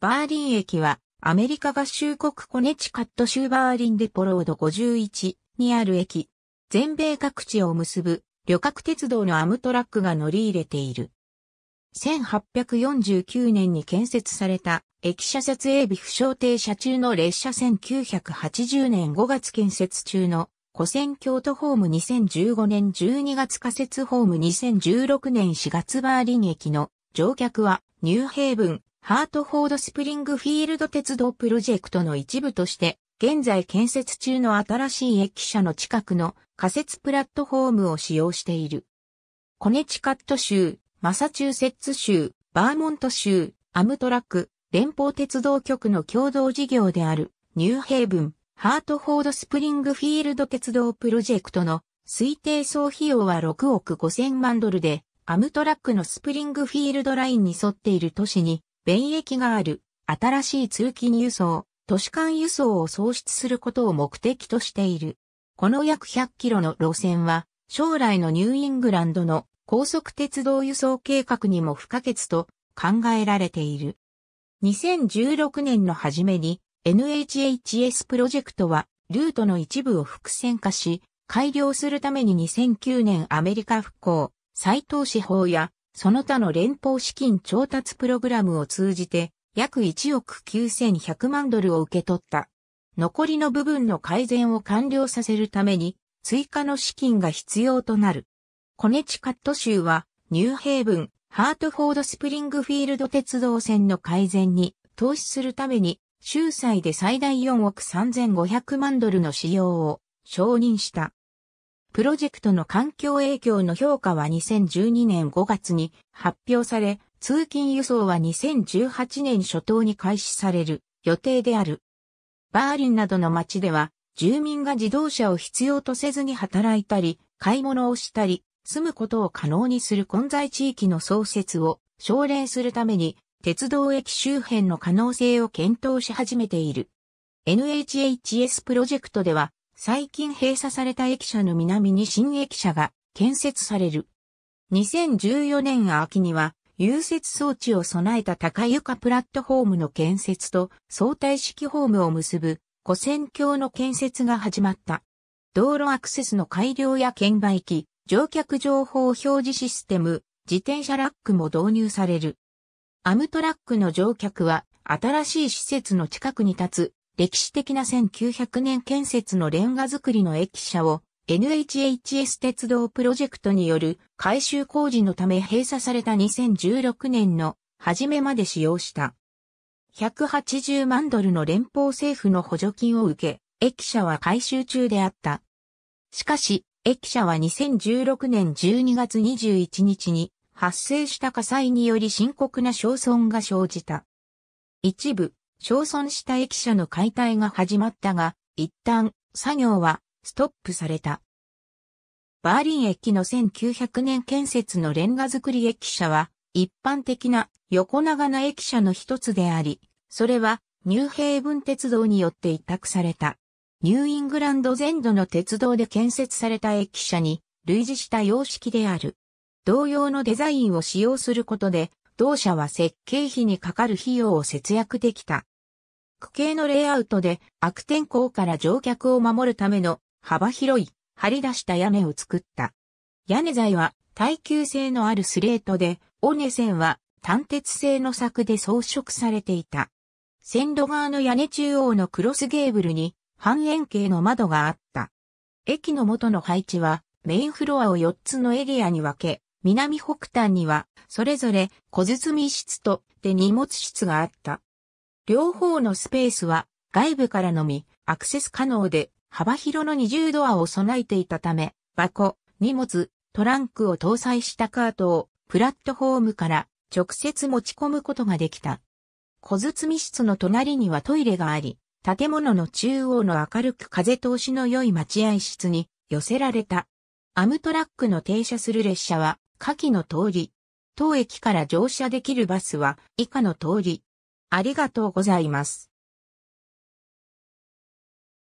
バーリン駅は、アメリカ合衆国コネチカット州バーリンデポロード51にある駅。全米各地を結ぶ旅客鉄道のアムトラックが乗り入れている。1849年に建設された駅舎設営備不詳停車中の列車1980年5月建設中の古戦京都ホーム2015年12月仮設ホーム2016年4月バーリン駅の乗客はニューヘイブンハートフォードスプリングフィールド鉄道プロジェクトの一部として、現在建設中の新しい駅舎の近くの仮設プラットフォームを使用している。コネチカット州、マサチューセッツ州、バーモント州、アムトラック、連邦鉄道局の共同事業である、ニューヘイブン、ハートフォードスプリングフィールド鉄道プロジェクトの推定総費用は6億5千万ドルで、アムトラックのスプリングフィールドラインに沿っている都市に便益がある、新しい通勤輸送、都市間輸送を創出することを目的としている。この約100キロの路線は、将来のニューイングランドの高速鉄道輸送計画にも不可欠と考えられている。2016年の初めに NHHS プロジェクトはルートの一部を複線化し、改良するために2009年アメリカ復興、再投資法やその他の連邦資金調達プログラムを通じて約1億9100万ドルを受け取った。残りの部分の改善を完了させるために追加の資金が必要となる。コネチカット州はニューヘイブン、ハートフォードスプリングフィールド鉄道線の改善に投資するために州債で最大4億3500万ドルの使用を承認した。プロジェクトの環境影響の評価は2012年5月に発表され、通勤輸送は2018年初頭に開始される予定である。バーリンなどの街では、住民が自動車を必要とせずに働いたり、買い物をしたり、住むことを可能にする混在地域の創設を奨励するために、鉄道駅周辺の可能性を検討し始めている。NHHS プロジェクトでは、最近閉鎖された駅舎の南に新駅舎が建設される。2014年秋には、融雪装置を備えた高床プラットフォームの建設と相対式ホームを結ぶ古線橋の建設が始まった。道路アクセスの改良や券売機、乗客情報表示システム、自転車ラックも導入される。アムトラックの乗客は新しい施設の近くに立つ歴史的な1900年建設のレンガ造りの駅舎を NHHS 鉄道プロジェクトによる改修工事のため閉鎖された2016年の初めまで使用した。180万ドルの連邦政府の補助金を受け、駅舎は改修中であった。しかし、駅舎は2016年12月21日に発生した火災により深刻な焼損が生じた。一部、焼損した駅舎の解体が始まったが、一旦作業はストップされた。バーリン駅の1900年建設のレンガ造り駅舎は一般的な横長な駅舎の一つであり、それはニューヘイブン鉄道によって委託された。ニューイングランド全土の鉄道で建設された駅舎に類似した様式である。同様のデザインを使用することで同社は設計費にかかる費用を節約できた。区形のレイアウトで悪天候から乗客を守るための幅広い張り出した屋根を作った。屋根材は耐久性のあるスレートで、尾根線は単鉄製の柵で装飾されていた。線路側の屋根中央のクロスゲーブルに半円形の窓があった。駅の元の配置はメインフロアを4つのエリアに分け、南北端には、それぞれ小包室と手荷物室があった。両方のスペースは、外部からのみ、アクセス可能で、幅広の20ドアを備えていたため、箱、荷物、トランクを搭載したカートを、プラットフォームから直接持ち込むことができた。小包室の隣にはトイレがあり、建物の中央の明るく風通しの良い待合室に寄せられた。アムトラックの停車する列車は下記の通り。当駅から乗車できるバスは以下の通り。ありがとうございます。